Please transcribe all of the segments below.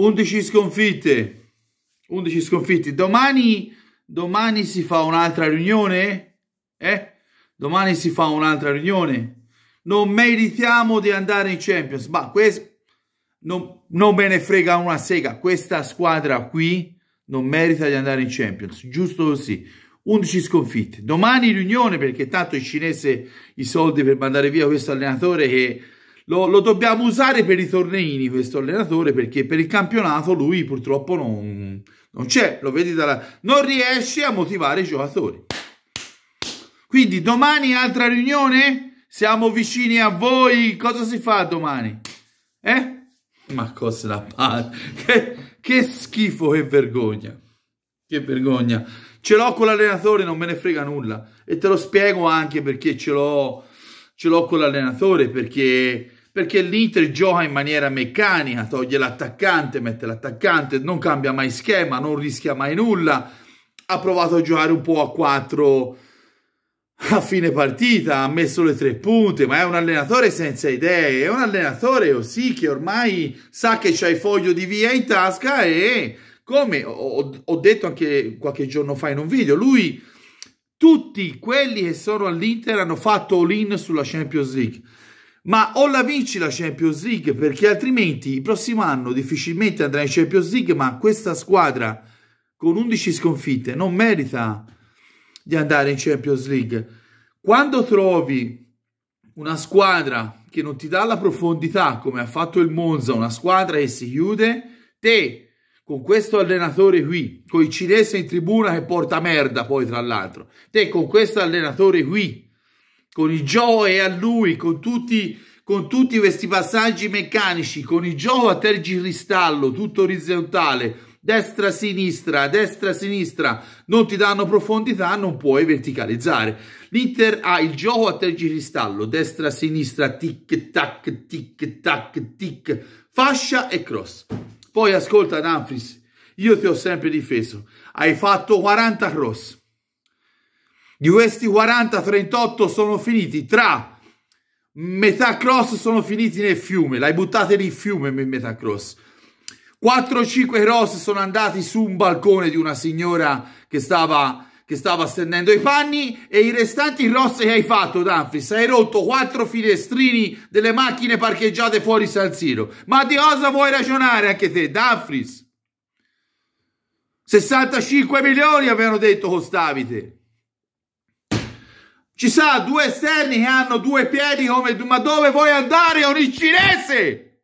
11 sconfitte, 11 sconfitte. Domani, domani si fa un'altra riunione? Eh? Domani si fa un'altra riunione? Non meritiamo di andare in Champions, ma questo non, non me ne frega una sega. Questa squadra qui non merita di andare in Champions, giusto così. 11 sconfitte. Domani riunione perché tanto il cinese i soldi per mandare via questo allenatore che lo, lo, dobbiamo usare per i torneini questo allenatore perché per il campionato lui purtroppo non, non c'è, lo vedi dalla... non riesce a motivare i giocatori. Quindi domani altra riunione? Siamo vicini a voi, cosa si fa domani? Eh? Ma cosa la palla, che, che schifo, che vergogna, che vergogna. Ce l'ho con l'allenatore, non me ne frega nulla e te lo spiego anche perché ce l'ho ce l'ho con l'allenatore perché perché l'Inter gioca in maniera meccanica, toglie l'attaccante, mette l'attaccante, non cambia mai schema, non rischia mai nulla, ha provato a giocare un po' a 4 a fine partita, ha messo le tre punte, ma è un allenatore senza idee, è un allenatore così oh che ormai sa che c'è il foglio di via in tasca e come ho, ho detto anche qualche giorno fa in un video, lui tutti quelli che sono all'Inter hanno fatto all-in sulla Champions League ma o la vinci la Champions League perché altrimenti il prossimo anno difficilmente andrà in Champions League, ma questa squadra con 11 sconfitte non merita di andare in Champions League. Quando trovi una squadra che non ti dà la profondità come ha fatto il Monza, una squadra che si chiude, te con questo allenatore qui, con il cinese in tribuna che porta merda poi tra l'altro, te con questo allenatore qui con i Joe a lui, con tutti, con tutti questi passaggi meccanici, con i Joe a tergicristallo, tutto orizzontale, destra sinistra destra sinistra non ti danno profondità non puoi verticalizzare l'Inter ha il gioco a tergicristallo destra sinistra tic tac tic tac tic fascia e cross poi ascolta Danfris io ti ho sempre difeso hai fatto 40 cross di questi 40, 38 sono finiti tra metà cross sono finiti nel fiume, l'hai buttato lì fiume metà cross. 4-5 cross sono andati su un balcone di una signora che stava che stava stendendo i panni e i restanti cross che hai fatto Danfis hai rotto quattro finestrini delle macchine parcheggiate fuori San Siro ma di cosa vuoi ragionare anche te Danfis 65 milioni avevano detto costavite ci sa due esterni che hanno due piedi come... Ma dove vuoi andare con cinese?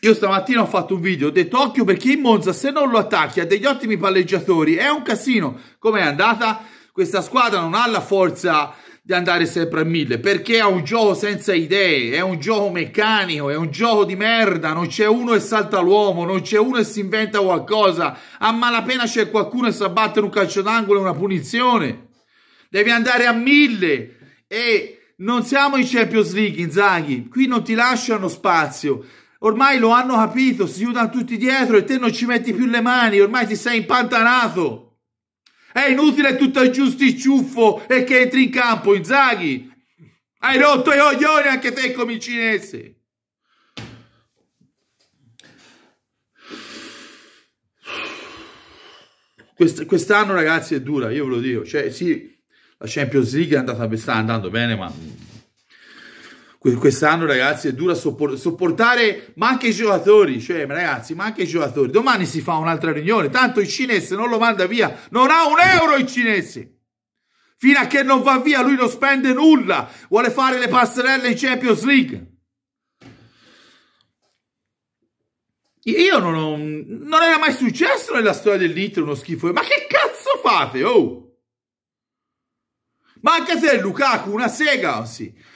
Io stamattina ho fatto un video, ho detto occhio perché in Monza se non lo attacchi ha degli ottimi palleggiatori, è un casino. Com'è andata? Questa squadra non ha la forza di andare sempre a mille, perché è un gioco senza idee, è un gioco meccanico, è un gioco di merda, non c'è uno e salta l'uomo, non c'è uno e si inventa qualcosa, a malapena c'è qualcuno e sa battere un calcio d'angolo e una punizione, devi andare a mille e non siamo in Champions League, Inzaghi, qui non ti lasciano spazio, ormai lo hanno capito, si chiudono tutti dietro e te non ci metti più le mani, ormai ti sei impantanato. È inutile tutto il ciuffo e che entri in campo, Inzaghi. Hai rotto i coglioni anche te come il cinese. Quest'anno, ragazzi, è dura, io ve lo dico. Cioè, sì, la Champions League è andata, sta andando bene, ma quest'anno ragazzi è dura soppor sopportare ma anche i giocatori cioè ragazzi ma anche i giocatori domani si fa un'altra riunione tanto il cinese non lo manda via non ha un euro il cinese fino a che non va via lui non spende nulla vuole fare le passerelle in Champions League io non, ho, non era mai successo nella storia dell'Inter uno schifo ma che cazzo fate oh ma anche se Lukaku una sega sì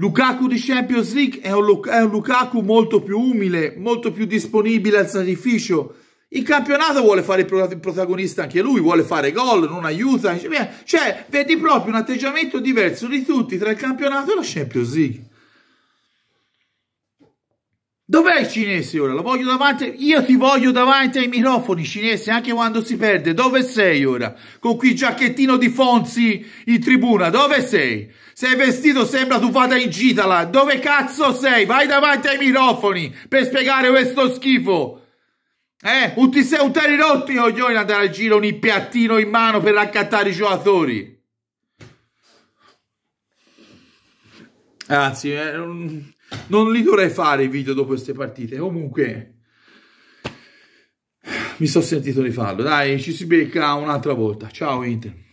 Lukaku di Champions League è un, è un, Lukaku molto più umile, molto più disponibile al sacrificio. In campionato vuole fare il protagonista anche lui, vuole fare gol, non aiuta. Cioè, vedi proprio un atteggiamento diverso di tutti tra il campionato e la Champions League. Dov'è il cinese ora? Lo voglio davanti, io ti voglio davanti ai microfoni cinese anche quando si perde. Dove sei ora? Con qui giacchettino di Fonzi in tribuna. Dove sei? Sei vestito, sembra tu vada in gita là. Dove cazzo sei? Vai davanti ai microfoni per spiegare questo schifo. Eh, un ti sei un rotti, coglioni, oh, andare al giro un piattino in mano per raccattare i giocatori. Anzi, eh, non li dovrei fare i video dopo queste partite. Comunque, mi sono sentito di farlo. Dai, ci si becca un'altra volta. Ciao Inter.